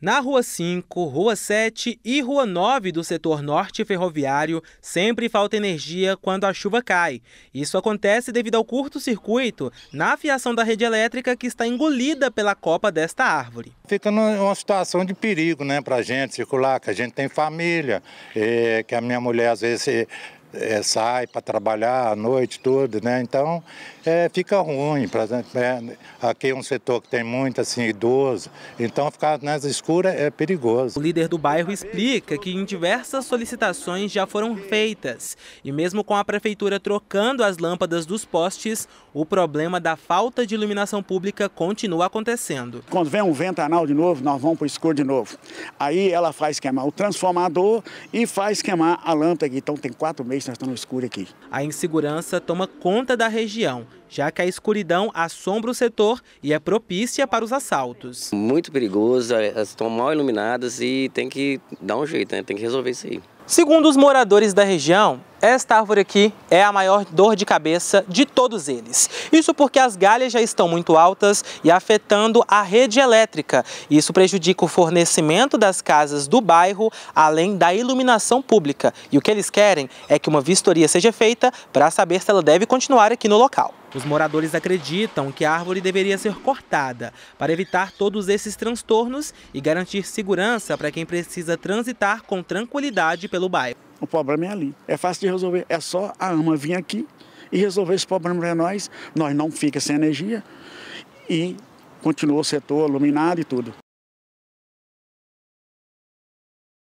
Na Rua 5, Rua 7 e Rua 9 do setor norte ferroviário, sempre falta energia quando a chuva cai. Isso acontece devido ao curto-circuito na fiação da rede elétrica que está engolida pela copa desta árvore. Fica numa situação de perigo né, para a gente circular, que a gente tem família, eh, que a minha mulher às vezes eh, é, sai para trabalhar à noite, tudo, né? Então é, fica ruim. Pra, é, né? aqui é um setor que tem muito assim, idoso, então ficar nas escuras é perigoso. O líder do bairro explica que em diversas solicitações já foram feitas e mesmo com a prefeitura trocando as lâmpadas dos postes, o problema da falta de iluminação pública continua acontecendo. Quando vem um ventanal de novo, nós vamos para o escuro de novo. Aí ela faz queimar o transformador e faz queimar a lâmpada aqui. Então tem quatro meses nós estamos no escuro aqui. A insegurança toma conta da região, já que a escuridão assombra o setor e é propícia para os assaltos. Muito perigoso, estão mal iluminadas e tem que dar um jeito, né? tem que resolver isso aí. Segundo os moradores da região, esta árvore aqui é a maior dor de cabeça de todos eles. Isso porque as galhas já estão muito altas e afetando a rede elétrica. Isso prejudica o fornecimento das casas do bairro, além da iluminação pública. E o que eles querem é que uma vistoria seja feita para saber se ela deve continuar aqui no local. Os moradores acreditam que a árvore deveria ser cortada para evitar todos esses transtornos e garantir segurança para quem precisa transitar com tranquilidade pelo bairro. O problema é ali, é fácil de resolver, é só a AMA vir aqui e resolver esse problema para nós, nós não fica sem energia e continua o setor iluminado e tudo.